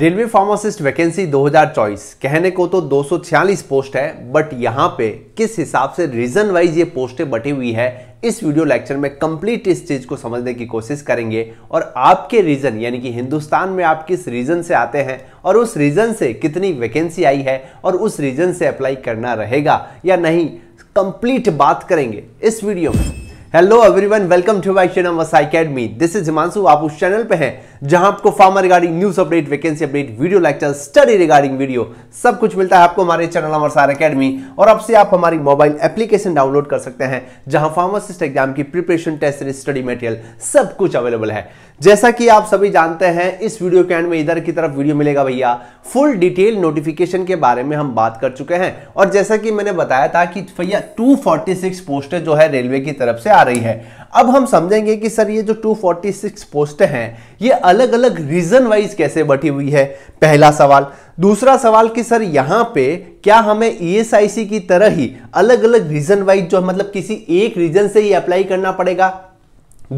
Railway pharmacist vacancy 2024 कहने को तो 246 पोस्ट है बट यहाँ पे किस हिसाब से रीजन वाइज ये पोस्टें बटी हुई है इस वीडियो लेक्चर में कंप्लीट इस चीज को समझने की कोशिश करेंगे और आपके रीजन यानी कि हिंदुस्तान में आप किस रीजन से आते हैं और उस रीजन से कितनी वैकेंसी आई है और उस रीजन से अप्लाई करना रहेगा या नहीं कंप्लीट बात करेंगे इस वीडियो में hello everyone welcome to my channel Vasai academy this is Himanshu आप उस चैनल पे हैं जहां आपको pharma regarding news update vacancy update video lecture study regarding video सब कुछ मिलता है आपको हमारे चैनल अमरसार अकेडमी और अब से आप हमारी मोबाइल एप्लीकेशन डाउनलोड कर सकते हैं जहां फार्मासिस्ट एग्जाम की preparation test series study material सब कुछ अवेलेबल है जैसा कि आप सभी जानते हैं इस वीडियो के एंड में इधर की तरफ वीडियो मिलेगा भैया फुल डिटेल नोटिफिकेशन के बारे में हम बात कर चुके हैं और जैसा कि मैंने बताया था कि भैया 246 पोस्टें जो है रेलवे की तरफ से आ रही है अब हम समझेंगे कि सर ये जो 246 पोस्ट हैं ये अलग अलग रीजन वाइज कैसे बटी हुई है पहला सवाल दूसरा सवाल कि सर यहाँ पे क्या हमें ई e की तरह ही अलग अलग रीजन वाइज जो मतलब किसी एक रीजन से ही अप्लाई करना पड़ेगा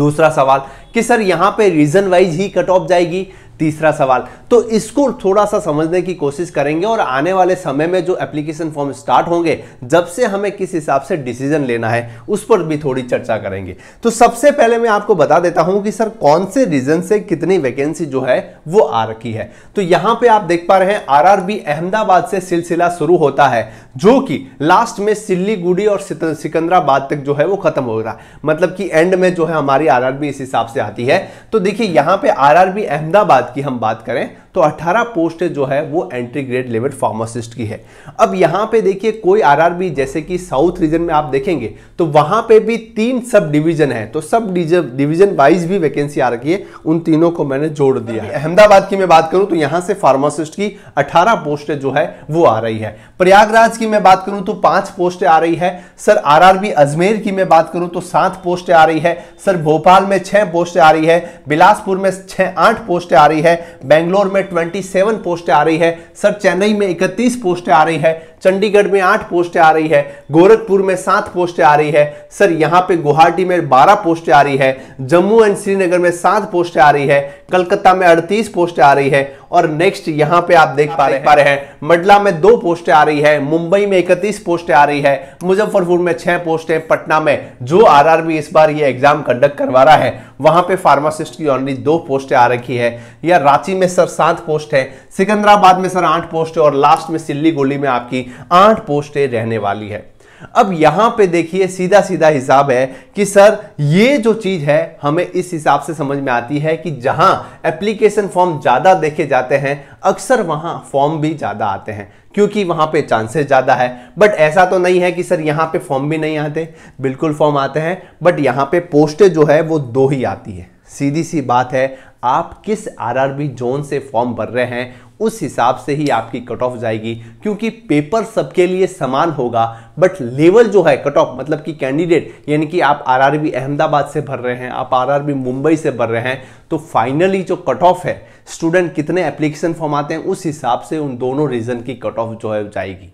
दूसरा सवाल कि सर यहां पे रीजन वाइज ही कट ऑफ जाएगी तीसरा सवाल तो इसको थोड़ा सा समझने की कोशिश करेंगे और आने वाले समय में जो एप्लीकेशन फॉर्म स्टार्ट होंगे जब से हमें किस हिसाब से डिसीजन लेना है उस पर भी थोड़ी चर्चा करेंगे तो सबसे पहले मैं आपको बता देता हूं कि सर कौन से रीजन से कितनी वैकेंसी जो है वो आ रखी है तो यहां पे आप देख पा रहे हैं आरआरबी अहमदाबाद से सिलसिला शुरू होता है जो कि लास्ट में सिल्लीगुड़ी और सिकंदराबाद तक जो है वो खत्म हो रहा मतलब कि एंड में जो है हमारी आरआरबी इस हिसाब से आती है तो देखिए यहां पे आरआरबी अहमदाबाद की हम बात करें तो 18 पोस्ट जो है वो एंट्री ग्रेड लेवल फार्मासिस्ट की है अब यहां पे देखिए कोई आरआरबी जैसे कि साउथ रीजन में आप देखेंगे तो वहां पे भी तीन सब डिवीजन है तो सब डिवीजन वाइज भी वैकेंसी आ रखी है उन तीनों को मैंने जोड़ दिया है अहमदाबाद की मैं बात करूं तो यहां से फार्मासिस्ट की अठारह पोस्ट जो है वो आ रही है प्रयागराज की मैं बात करूं तो पांच पोस्टें आ रही है सर आर अजमेर की मैं बात करूं तो सात पोस्टें आ रही है सर भोपाल में छह पोस्टें आ रही है बिलासपुर में छह आठ पोस्ट आ रही है बेंगलोर में में 27 पोस्टें आ रही है सर चेन्नई में 31 पोस्टें आ रही है चंडीगढ़ में 8 पोस्टें आ रही है गोरखपुर में 7 पोस्टें आ रही है सर यहाँ पे गुवाहाटी में 12 पोस्टें आ रही है जम्मू एंड श्रीनगर में 7 पोस्टें आ रही है कलकत्ता में 38 पोस्टें आ रही है और नेक्स्ट यहां पे आप देख पा रहे हैं मंडला में दो पोस्टें आ रही है मुंबई में इकतीस पोस्टें आ रही है मुजफ्फरपुर में छह पोस्टें पटना में जो आरआरबी इस बार ये एग्जाम कंडक्ट करवा रहा है वहां पे फार्मासिस्ट की ऑनली दो पोस्टें आ रखी है या रांची में सर सात पोस्ट है सिकंदराबाद में सर आठ पोस्ट है और लास्ट में सिल्ली गोली में आपकी आठ पोस्टें रहने वाली है अब यहां पे देखिए सीधा सीधा हिसाब है कि सर ये जो चीज है हमें इस हिसाब से समझ में आती है कि जहां एप्लीकेशन फॉर्म ज्यादा देखे जाते हैं अक्सर वहां फॉर्म भी ज्यादा आते हैं क्योंकि वहां पे चांसेस ज़्यादा है बट ऐसा तो नहीं है कि सर यहां पे फॉर्म भी नहीं आते बिल्कुल फॉर्म आते हैं बट यहां पे पोस्टेज जो है वो दो ही आती है सीधी सी बात है आप किस आरआरबी जोन से फॉर्म भर रहे हैं उस हिसाब से ही आपकी कट ऑफ जाएगी क्योंकि पेपर सबके लिए समान होगा बट लेवल जो है कट ऑफ मतलब कि कैंडिडेट यानी कि आप आरआरबी अहमदाबाद से भर रहे हैं आप आरआरबी मुंबई से भर रहे हैं तो फाइनली जो कट ऑफ है स्टूडेंट कितने एप्लीकेशन फॉर्म आते हैं उस हिसाब से उन दोनों रीजन की कट ऑफ जो है जाएगी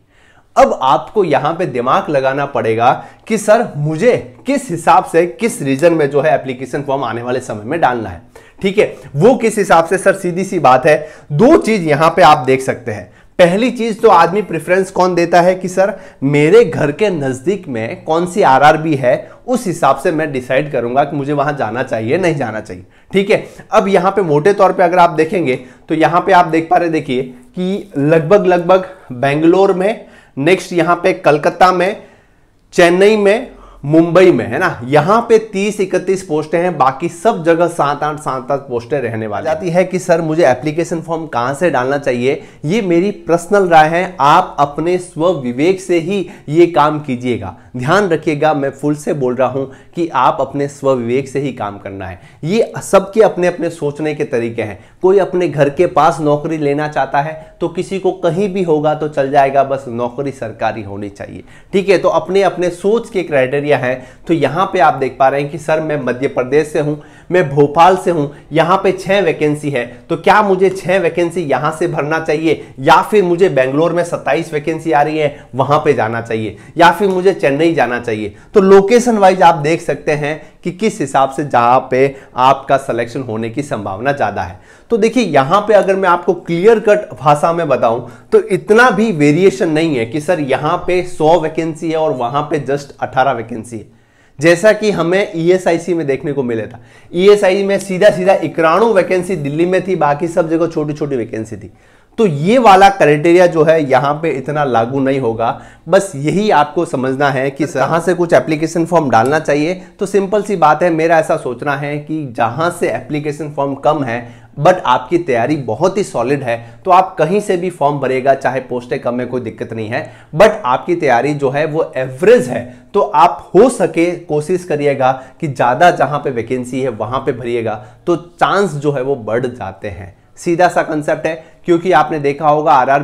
अब आपको यहां पे दिमाग लगाना पड़ेगा कि सर मुझे किस हिसाब से किस रीजन में जो है एप्लीकेशन फॉर्म आने वाले समय में डालना है ठीक है वो किस हिसाब से सर सीधी सी बात है दो चीज यहां पे आप देख सकते हैं पहली चीज तो आदमी प्रेफरेंस कौन देता है कि सर मेरे घर के नजदीक में कौन सी आरआरबी है उस हिसाब से मैं डिसाइड करूंगा कि मुझे वहां जाना चाहिए नहीं जाना चाहिए ठीक है अब यहां पे मोटे तौर पे अगर आप देखेंगे तो यहां पे आप देख पा रहे देखिए कि लगभग लगभग बेंगलोर में नेक्स्ट यहां पे कलकत्ता में चेन्नई में मुंबई में है ना यहाँ पे 30 इकतीस पोस्टें हैं बाकी सब जगह सात आठ सात आठ पोस्टें रहने वाली जाती है कि सर मुझे एप्लीकेशन फॉर्म कहाँ से डालना चाहिए ये मेरी पर्सनल राय है आप अपने स्व विवेक से ही ये काम कीजिएगा ध्यान रखिएगा मैं फुल से बोल रहा हूँ कि आप अपने स्व विवेक से ही काम करना है ये सबके अपने अपने सोचने के तरीके हैं कोई अपने घर के पास नौकरी लेना चाहता है तो किसी को कहीं भी होगा तो चल जाएगा बस नौकरी सरकारी होनी चाहिए ठीक है तो अपने अपने सोच के क्राइटेरिया है तो यहाँ पे आप देख पा रहे हैं कि सर मैं मध्य प्रदेश से हूँ मैं भोपाल से हूं यहां पे छह वैकेंसी है तो क्या मुझे छह वैकेंसी यहां से भरना चाहिए या फिर मुझे बेंगलोर में सत्ताईस वैकेंसी आ रही है वहां पे जाना चाहिए या फिर मुझे चेन्नई जाना चाहिए तो लोकेशन वाइज आप देख सकते हैं कि किस हिसाब से जहां पे आपका सिलेक्शन होने की संभावना ज्यादा है तो देखिए यहां पे अगर मैं आपको क्लियर कट भाषा में बताऊं तो इतना भी वेरिएशन नहीं है कि सर यहां पे 100 वैकेंसी है और वहां पे जस्ट 18 वैकेंसी है जैसा कि हमें ईएसआईसी e में देखने को मिला था ईएसआई e में सीधा सीधा इकराणु वैकेंसी दिल्ली में थी बाकी सब जगह छोटी छोटी वैकेंसी थी तो ये वाला क्राइटेरिया जो है यहाँ पे इतना लागू नहीं होगा बस यही आपको समझना है कि जहाँ अच्छा। से कुछ एप्लीकेशन फॉर्म डालना चाहिए तो सिंपल सी बात है मेरा ऐसा सोचना है कि जहाँ से एप्लीकेशन फॉर्म कम है बट आपकी तैयारी बहुत ही सॉलिड है तो आप कहीं से भी फॉर्म भरेगा चाहे पोस्टें कम में कोई दिक्कत नहीं है बट आपकी तैयारी जो है वो एवरेज है तो आप हो सके कोशिश करिएगा कि ज़्यादा जहाँ पे वैकेंसी है वहाँ पे भरिएगा तो चांस जो है वो बढ़ जाते हैं सीधा सा कंसेप्ट है क्योंकि आपने देखा होगा आर आर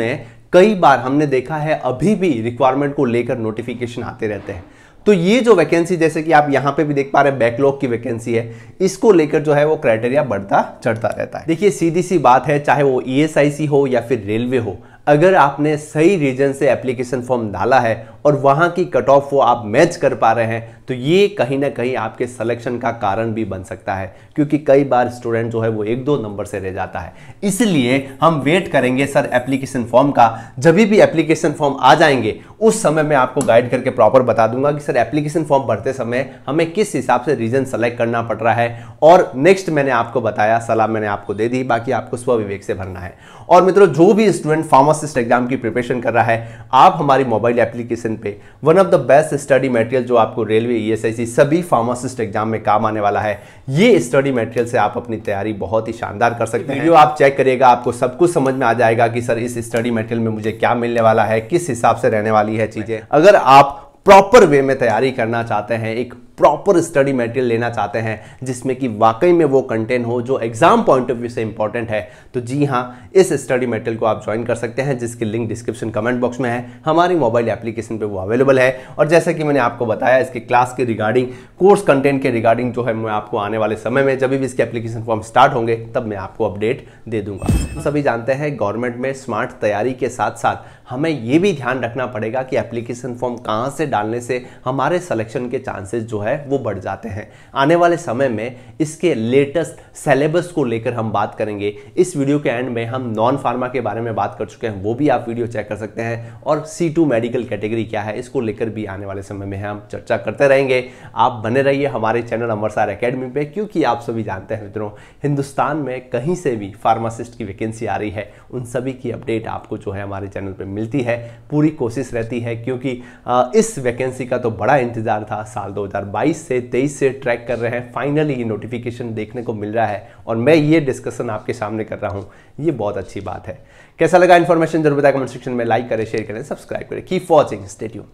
में कई बार हमने देखा है अभी भी रिक्वायरमेंट को लेकर नोटिफिकेशन आते रहते हैं तो ये जो वैकेंसी जैसे कि आप यहां पे भी देख पा रहे हैं बैकलॉग की वैकेंसी है इसको लेकर जो है वो क्राइटेरिया बढ़ता चढ़ता रहता है देखिए सीधी सी बात है चाहे वो ईएसआईसी e हो या फिर रेलवे हो अगर आपने सही रीजन से एप्लीकेशन फॉर्म डाला है और वहाँ की कट ऑफ वो आप मैच कर पा रहे हैं तो ये कहीं ना कहीं आपके सिलेक्शन का कारण भी बन सकता है क्योंकि कई बार स्टूडेंट जो है वो एक दो नंबर से रह जाता है इसलिए हम वेट करेंगे सर एप्लीकेशन फॉर्म का जब भी एप्लीकेशन फॉर्म आ जाएंगे उस समय मैं आपको गाइड करके प्रॉपर बता दूंगा कि सर एप्लीकेशन फॉर्म भरते समय हमें किस हिसाब से रीजन सेलेक्ट करना पड़ रहा है और नेक्स्ट मैंने आपको बताया सलाह मैंने आपको दे दी बाकी आपको स्वविवेक से भरना है और मित्रों जो भी स्टूडेंट फार्मासिस्ट एग्जाम की प्रिपरेशन कर रहा है आप हमारी मोबाइल एप्लीकेशन पे one of the best study material जो आपको रेलवे ई e सभी फार्मासिस्ट एग्जाम में काम आने वाला है ये स्टडी मटेरियल से आप अपनी तैयारी बहुत ही शानदार कर सकते हैं जो आप चेक करिएगा आपको सब कुछ समझ में आ जाएगा कि सर इस स्टडी मटेरियल में मुझे क्या मिलने वाला है किस हिसाब से रहने वाली है चीज़ें अगर आप प्रॉपर वे में तैयारी करना चाहते हैं एक प्रॉपर स्टडी मटेरियल लेना चाहते हैं जिसमें कि वाकई में वो कंटेंट हो जो एग्जाम पॉइंट ऑफ व्यू से इंपॉर्टेंट है तो जी हाँ इस स्टडी मटेरियल को आप ज्वाइन कर सकते हैं जिसकी लिंक डिस्क्रिप्शन कमेंट बॉक्स में है हमारी मोबाइल एप्लीकेशन पर वो अवेलेबल है और जैसा कि मैंने आपको बताया इसके क्लास के रिगार्डिंग कोर्स कंटेंट के रिगार्डिंग जो है मैं आपको आने वाले समय में जब भी इसके एप्लीकेशन फॉर्म स्टार्ट होंगे तब मैं आपको अपडेट दे दूंगा हम तो सभी जानते हैं गवर्नमेंट में स्मार्ट तैयारी के साथ साथ हमें ये भी ध्यान रखना पड़ेगा कि एप्लीकेशन फॉर्म कहाँ से डालने से हमारे सिलेक्शन के चांसेस जो है है वो बढ़ जाते हैं आने वाले समय में इसके लेटेस्ट सेलेबस को लेकर हम बात करेंगे इस वीडियो के एंड में हम नॉन फार्मा के बारे में बात कर चुके हैं वो भी आप वीडियो चेक कर सकते हैं और सी मेडिकल कैटेगरी क्या है इसको लेकर भी आने वाले समय में हम चर्चा करते रहेंगे आप बने रहिए हमारे चैनल अमरसार अकेडमी पर क्योंकि आप सभी जानते हैं मित्रों हिंदुस्तान में कहीं से भी फार्मासिस्ट की वैकेंसी आ रही है उन सभी की अपडेट आपको जो है हमारे चैनल पर मिलती है पूरी कोशिश रहती है क्योंकि इस वैकेंसी का तो बड़ा इंतजार था साल 2022 से 23 से ट्रैक कर रहे हैं फाइनली ये नोटिफिकेशन देखने को मिल रहा है और मैं ये डिस्कशन आपके सामने कर रहा हूँ ये बहुत अच्छी बात है कैसा लगा इन्फॉर्मेशन जरूर बताया कमेंट सेक्शन में लाइक करें शेयर करें सब्सक्राइब करें कीप वॉचिंग स्टेट्यू